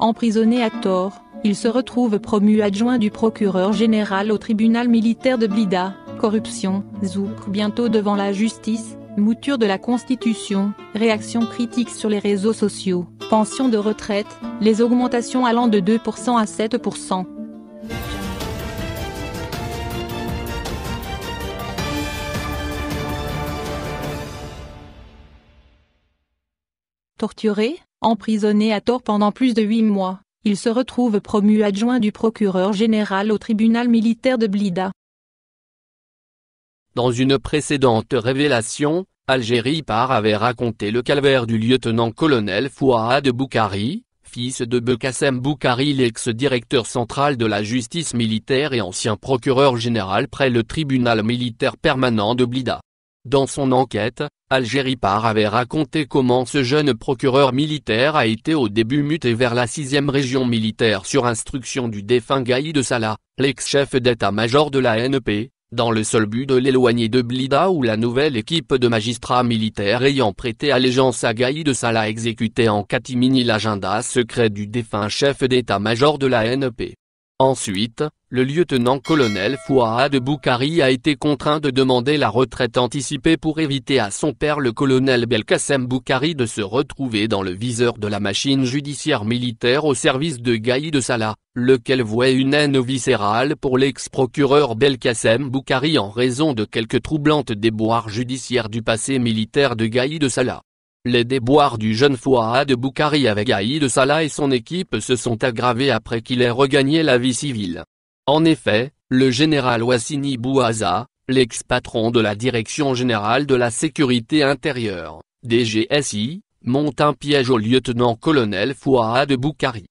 Emprisonné à tort, il se retrouve promu adjoint du procureur général au tribunal militaire de Blida, corruption, zouk bientôt devant la justice, mouture de la Constitution, réaction critique sur les réseaux sociaux, pension de retraite, les augmentations allant de 2% à 7%. Torturé Emprisonné à tort pendant plus de huit mois, il se retrouve promu adjoint du procureur général au tribunal militaire de Blida. Dans une précédente révélation, Algérie par avait raconté le calvaire du lieutenant-colonel Fouad Boukhari, fils de Bekassem Boukhari l'ex-directeur central de la justice militaire et ancien procureur général près le tribunal militaire permanent de Blida. Dans son enquête, Algérie Par avait raconté comment ce jeune procureur militaire a été au début muté vers la 6 région militaire sur instruction du défunt Gaïd Salah, l'ex-chef d'état-major de la NP, dans le seul but de l'éloigner de Blida où la nouvelle équipe de magistrats militaires ayant prêté allégeance à Gaïd Salah exécutait en catimini l'agenda secret du défunt chef d'état-major de la NP. Ensuite, le lieutenant-colonel Fouad Boukhari a été contraint de demander la retraite anticipée pour éviter à son père le colonel Belkacem Boukhari de se retrouver dans le viseur de la machine judiciaire militaire au service de Gaï de Salah, lequel vouait une haine viscérale pour l'ex-procureur Belkacem Boukhari en raison de quelques troublantes déboires judiciaires du passé militaire de Gaï de Salah. Les déboires du jeune de Boukhari avec Aïd Salah et son équipe se sont aggravés après qu'il ait regagné la vie civile. En effet, le général Wassini Bouaza, l'ex-patron de la Direction Générale de la Sécurité Intérieure, DGSI, monte un piège au lieutenant-colonel de Boukari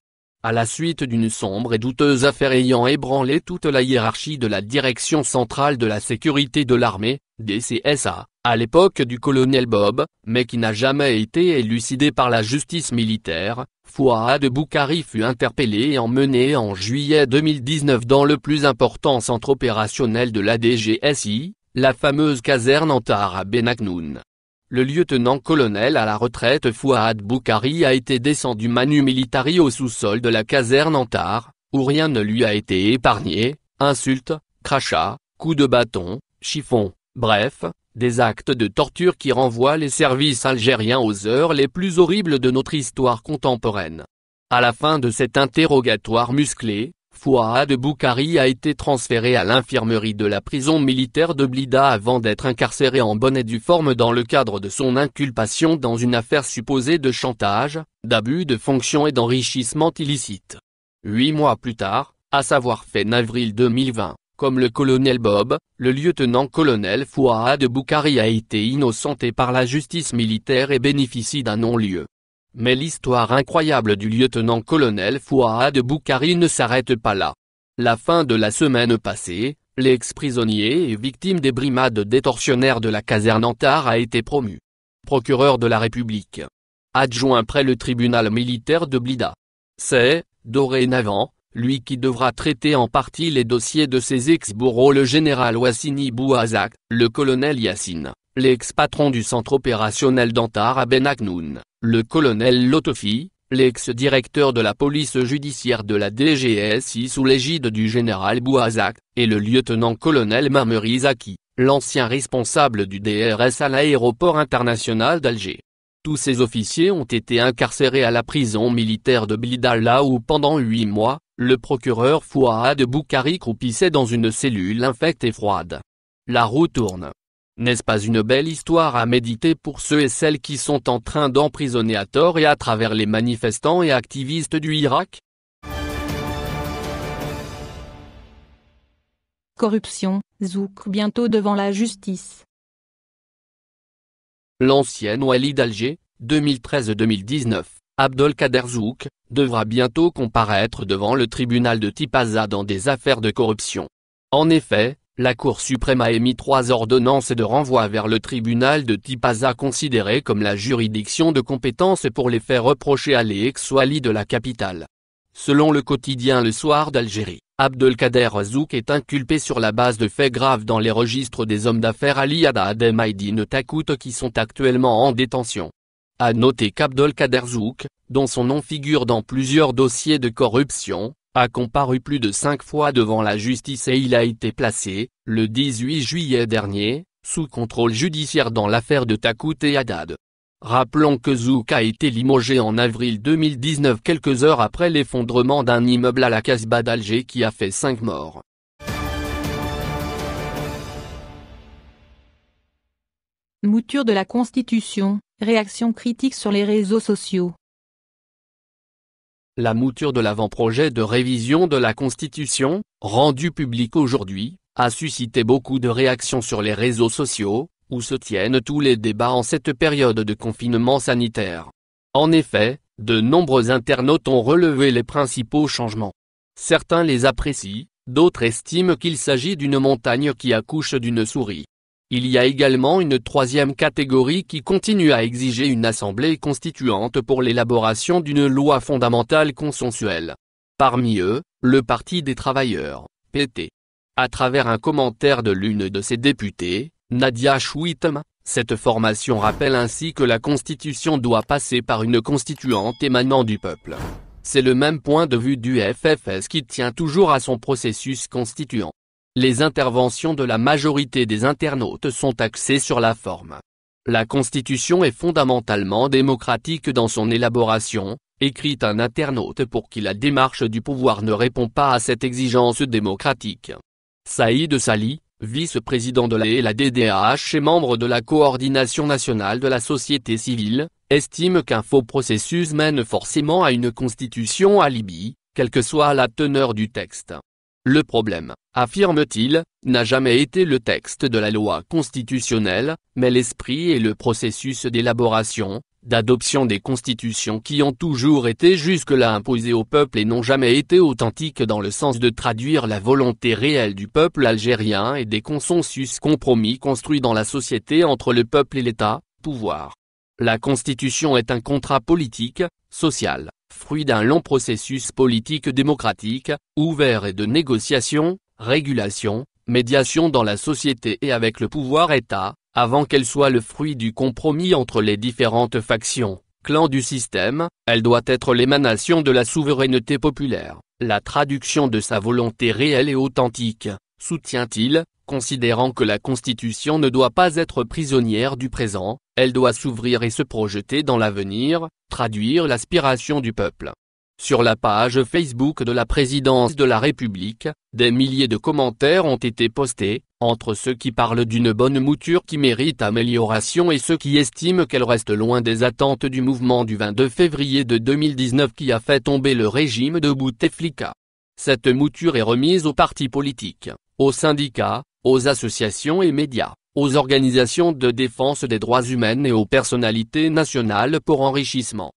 à la suite d'une sombre et douteuse affaire ayant ébranlé toute la hiérarchie de la Direction Centrale de la Sécurité de l'Armée, DCSA, à l'époque du colonel Bob, mais qui n'a jamais été élucidée par la justice militaire, Fouad Boukhari fut interpellé et emmené en juillet 2019 dans le plus important centre opérationnel de la DGSI, la fameuse caserne Antara Benaknoun. Le lieutenant-colonel à la retraite Fouad Boukhari a été descendu manu militari au sous-sol de la caserne Antar, où rien ne lui a été épargné, insultes, crachats, coups de bâton, chiffons, bref, des actes de torture qui renvoient les services algériens aux heures les plus horribles de notre histoire contemporaine. À la fin de cet interrogatoire musclé, de Boukhari a été transféré à l'infirmerie de la prison militaire de Blida avant d'être incarcéré en bonne et due forme dans le cadre de son inculpation dans une affaire supposée de chantage, d'abus de fonction et d'enrichissement illicite. Huit mois plus tard, à savoir fin avril 2020, comme le colonel Bob, le lieutenant-colonel de Boukhari a été innocenté par la justice militaire et bénéficie d'un non-lieu. Mais l'histoire incroyable du lieutenant-colonel Fouad de Boukari ne s'arrête pas là. La fin de la semaine passée, l'ex-prisonnier et victime des brimades détorsionnaires de la caserne Antar a été promu. Procureur de la République. Adjoint près le tribunal militaire de Blida. C'est, dorénavant, lui qui devra traiter en partie les dossiers de ses ex-bourreaux le général Wassini Bouazak, le colonel Yassine, l'ex-patron du centre opérationnel d'Antar à Ben Aknoun, le colonel Lotofi, l'ex-directeur de la police judiciaire de la DGSI sous l'égide du général Bouazak, et le lieutenant-colonel Mamery Zaki, l'ancien responsable du DRS à l'aéroport international d'Alger. Tous ces officiers ont été incarcérés à la prison militaire de Blidalla où pendant huit mois, le procureur de Boukari croupissait dans une cellule infecte et froide. La roue tourne, n'est-ce pas une belle histoire à méditer pour ceux et celles qui sont en train d'emprisonner à tort et à travers les manifestants et activistes du Irak Corruption, Zouk bientôt devant la justice. L'ancienne Wali d'Alger, 2013-2019, Abdelkader Zouk, devra bientôt comparaître devant le tribunal de Tipaza dans des affaires de corruption. En effet, la Cour suprême a émis trois ordonnances de renvoi vers le tribunal de Tipaza considéré comme la juridiction de compétence pour les faits reprochés à lex wali de la capitale. Selon le quotidien Le Soir d'Algérie, Abdelkader Zouk est inculpé sur la base de faits graves dans les registres des hommes d'affaires Ali Haddad et Takout qui sont actuellement en détention. À noter qu'Abdelkader Zouk, dont son nom figure dans plusieurs dossiers de corruption, a comparu plus de cinq fois devant la justice et il a été placé, le 18 juillet dernier, sous contrôle judiciaire dans l'affaire de Takout et Haddad. Rappelons que Zouk a été limogé en avril 2019 quelques heures après l'effondrement d'un immeuble à la Casbah d'Alger qui a fait cinq morts. Mouture de la Constitution, réaction critique sur les réseaux sociaux la mouture de l'avant-projet de révision de la Constitution, rendu public aujourd'hui, a suscité beaucoup de réactions sur les réseaux sociaux, où se tiennent tous les débats en cette période de confinement sanitaire. En effet, de nombreux internautes ont relevé les principaux changements. Certains les apprécient, d'autres estiment qu'il s'agit d'une montagne qui accouche d'une souris. Il y a également une troisième catégorie qui continue à exiger une assemblée constituante pour l'élaboration d'une loi fondamentale consensuelle. Parmi eux, le Parti des travailleurs, PT. À travers un commentaire de l'une de ses députées, Nadia Chouitem, cette formation rappelle ainsi que la constitution doit passer par une constituante émanant du peuple. C'est le même point de vue du FFS qui tient toujours à son processus constituant. Les interventions de la majorité des internautes sont axées sur la forme. La Constitution est fondamentalement démocratique dans son élaboration, écrit un internaute pour qui la démarche du pouvoir ne répond pas à cette exigence démocratique. Saïd Sali, vice-président de la et et membre de la Coordination nationale de la société civile, estime qu'un faux processus mène forcément à une constitution à Libye, quelle que soit la teneur du texte. Le problème, affirme-t-il, n'a jamais été le texte de la loi constitutionnelle, mais l'esprit et le processus d'élaboration, d'adoption des constitutions qui ont toujours été jusque-là imposées au peuple et n'ont jamais été authentiques dans le sens de traduire la volonté réelle du peuple algérien et des consensus compromis construits dans la société entre le peuple et l'État, pouvoir. La Constitution est un contrat politique, social, fruit d'un long processus politique démocratique, ouvert et de négociation, régulation, médiation dans la société et avec le pouvoir État, avant qu'elle soit le fruit du compromis entre les différentes factions, clans du système, elle doit être l'émanation de la souveraineté populaire, la traduction de sa volonté réelle et authentique, soutient-il, Considérant que la Constitution ne doit pas être prisonnière du présent, elle doit s'ouvrir et se projeter dans l'avenir, traduire l'aspiration du peuple. Sur la page Facebook de la présidence de la République, des milliers de commentaires ont été postés, entre ceux qui parlent d'une bonne mouture qui mérite amélioration et ceux qui estiment qu'elle reste loin des attentes du mouvement du 22 février de 2019 qui a fait tomber le régime de Bouteflika. Cette mouture est remise aux partis politiques, aux syndicats, aux associations et médias, aux organisations de défense des droits humains et aux personnalités nationales pour enrichissement.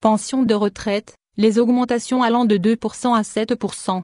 Pensions de retraite, les augmentations allant de 2% à 7%.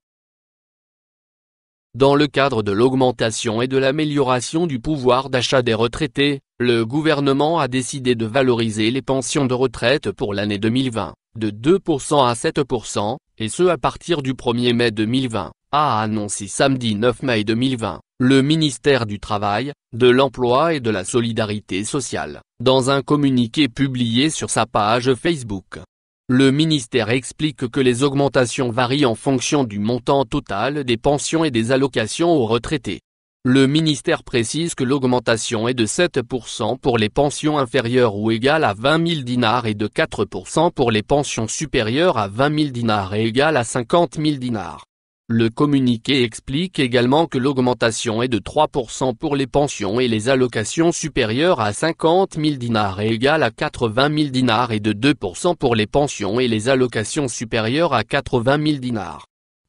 Dans le cadre de l'augmentation et de l'amélioration du pouvoir d'achat des retraités, le gouvernement a décidé de valoriser les pensions de retraite pour l'année 2020, de 2% à 7%, et ce à partir du 1er mai 2020, a ah, annoncé samedi 9 mai 2020, le ministère du Travail, de l'Emploi et de la Solidarité sociale, dans un communiqué publié sur sa page Facebook. Le ministère explique que les augmentations varient en fonction du montant total des pensions et des allocations aux retraités, le ministère précise que l'augmentation est de 7% pour les pensions inférieures ou égales à 20 000 dinars et de 4% pour les pensions supérieures à 20 000 dinars et égales à 50 000 dinars. Le communiqué explique également que l'augmentation est de 3% pour les pensions et les allocations supérieures à 50 000 dinars et égales à 80 000 dinars et de 2% pour les pensions et les allocations supérieures à 80 000 dinars.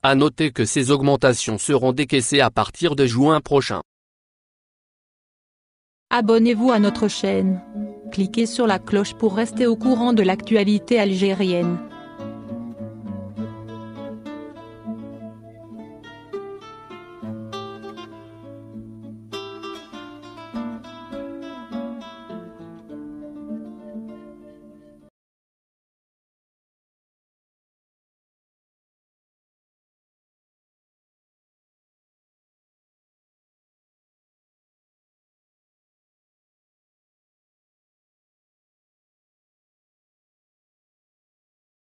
À noter que ces augmentations seront décaissées à partir de juin prochain. Abonnez-vous à notre chaîne. Cliquez sur la cloche pour rester au courant de l'actualité algérienne.